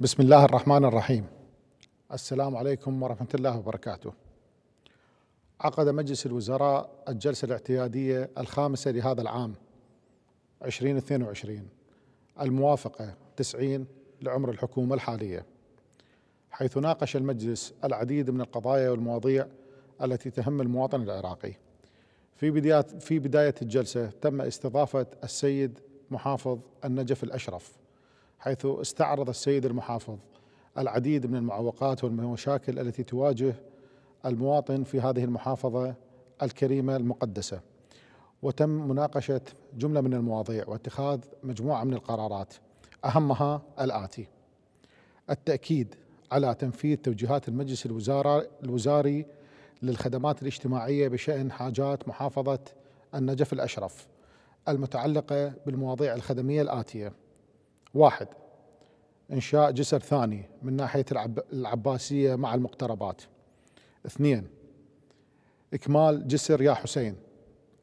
بسم الله الرحمن الرحيم السلام عليكم ورحمة الله وبركاته عقد مجلس الوزراء الجلسة الاعتيادية الخامسة لهذا العام 2022 الموافقة 90 لعمر الحكومة الحالية حيث ناقش المجلس العديد من القضايا والمواضيع التي تهم المواطن العراقي في بداية في بداية الجلسة تم استضافة السيد محافظ النجف الأشرف حيث استعرض السيد المحافظ العديد من المعوقات والمشاكل التي تواجه المواطن في هذه المحافظة الكريمة المقدسة وتم مناقشة جملة من المواضيع واتخاذ مجموعة من القرارات أهمها الآتي التأكيد على تنفيذ توجيهات المجلس الوزاري للخدمات الاجتماعية بشأن حاجات محافظة النجف الأشرف المتعلقة بالمواضيع الخدمية الآتية واحد إنشاء جسر ثاني من ناحية العباسية مع المقتربات اثنين إكمال جسر يا حسين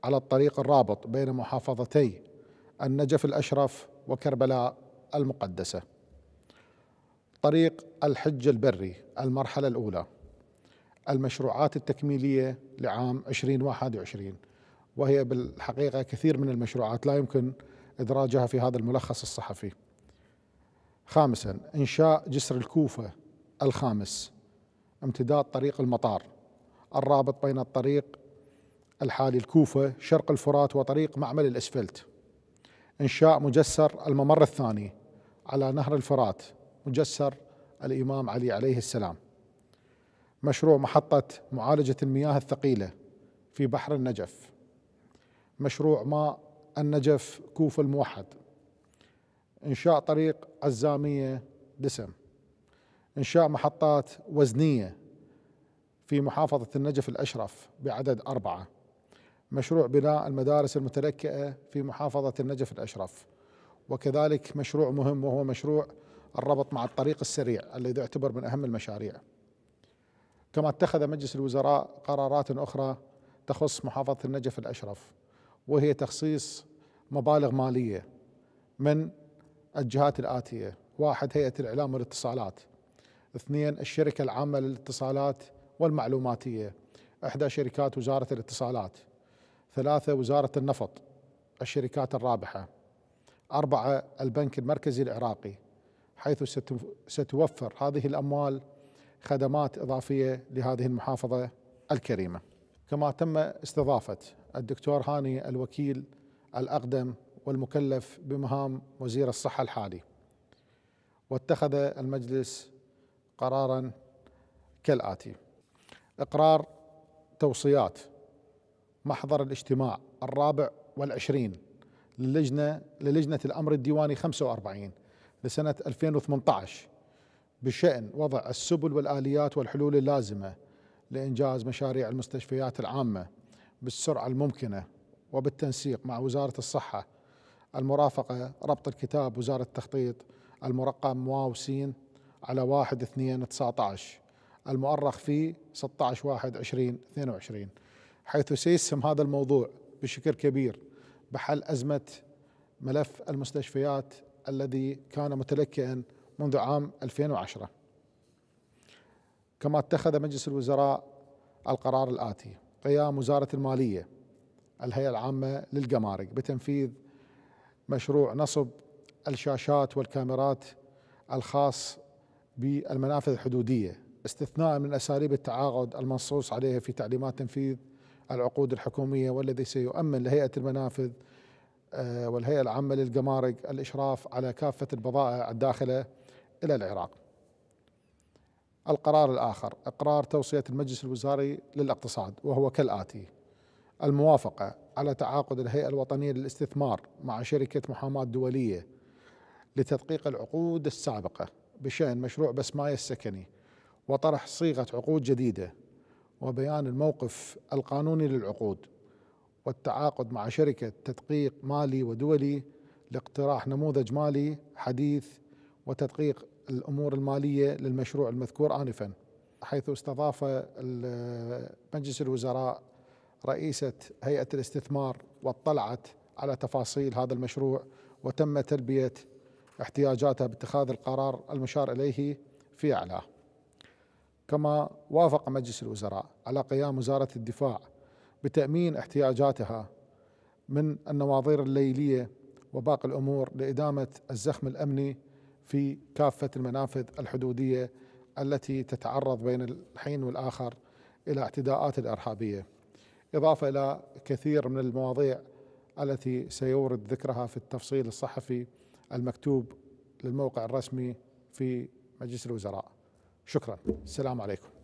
على الطريق الرابط بين محافظتي النجف الأشرف وكربلاء المقدسة طريق الحج البري المرحلة الأولى المشروعات التكميلية لعام 2021 وهي بالحقيقة كثير من المشروعات لا يمكن إدراجها في هذا الملخص الصحفي خامسا إنشاء جسر الكوفة الخامس امتداد طريق المطار الرابط بين الطريق الحالي الكوفة شرق الفرات وطريق معمل الأسفلت إنشاء مجسر الممر الثاني على نهر الفرات مجسر الإمام علي عليه السلام مشروع محطة معالجة المياه الثقيلة في بحر النجف مشروع ماء النجف كوفة الموحد انشاء طريق عزاميه دسم انشاء محطات وزنيه في محافظه النجف الاشرف بعدد اربعه مشروع بناء المدارس المتلكئه في محافظه النجف الاشرف وكذلك مشروع مهم وهو مشروع الربط مع الطريق السريع الذي يعتبر من اهم المشاريع. كما اتخذ مجلس الوزراء قرارات اخرى تخص محافظه النجف الاشرف وهي تخصيص مبالغ ماليه من الجهات الآتية واحد هيئة الإعلام والاتصالات اثنين الشركة العامة للاتصالات والمعلوماتية إحدى شركات وزارة الاتصالات ثلاثة وزارة النفط الشركات الرابحة أربعة البنك المركزي العراقي حيث ستوفر هذه الأموال خدمات إضافية لهذه المحافظة الكريمة كما تم استضافة الدكتور هاني الوكيل الأقدم والمكلف بمهام وزير الصحة الحالي واتخذ المجلس قرارا كالآتي إقرار توصيات محضر الاجتماع الرابع والعشرين للجنة للجنة الأمر الديواني 45 لسنة 2018 بشأن وضع السبل والآليات والحلول اللازمة لإنجاز مشاريع المستشفيات العامة بالسرعة الممكنة وبالتنسيق مع وزارة الصحة المرافقة ربط الكتاب وزارة التخطيط المرقم واو سين على واحد اثنين تسعة عشر المؤرخ في 16 واحد اثنين وعشرين حيث سيسهم هذا الموضوع بشكل كبير بحل أزمة ملف المستشفيات الذي كان متلكئا منذ عام 2010 كما اتخذ مجلس الوزراء القرار الآتي قيام وزارة المالية الهيئة العامة للجمارك بتنفيذ مشروع نصب الشاشات والكاميرات الخاص بالمنافذ الحدودية استثناء من أساليب التعاقد المنصوص عليها في تعليمات تنفيذ العقود الحكومية والذي سيؤمن لهيئة المنافذ آه، والهيئة العامة للجمارك الإشراف على كافة البضائع الداخلة إلى العراق القرار الآخر إقرار توصية المجلس الوزاري للاقتصاد وهو كالآتي الموافقة على تعاقد الهيئة الوطنية للاستثمار مع شركة محاماة دولية لتدقيق العقود السابقة بشأن مشروع بسماية السكني وطرح صيغة عقود جديدة وبيان الموقف القانوني للعقود والتعاقد مع شركة تدقيق مالي ودولي لاقتراح نموذج مالي حديث وتدقيق الأمور المالية للمشروع المذكور آنفاً حيث استضاف مجلس الوزراء رئيسة هيئة الاستثمار واطلعت على تفاصيل هذا المشروع وتم تلبية احتياجاتها باتخاذ القرار المشار إليه في أعلاه كما وافق مجلس الوزراء على قيام وزارة الدفاع بتأمين احتياجاتها من النواظير الليلية وباقي الأمور لإدامة الزخم الأمني في كافة المنافذ الحدودية التي تتعرض بين الحين والآخر إلى اعتداءات الإرهابية إضافة إلى كثير من المواضيع التي سيورد ذكرها في التفصيل الصحفي المكتوب للموقع الرسمي في مجلس الوزراء شكرا السلام عليكم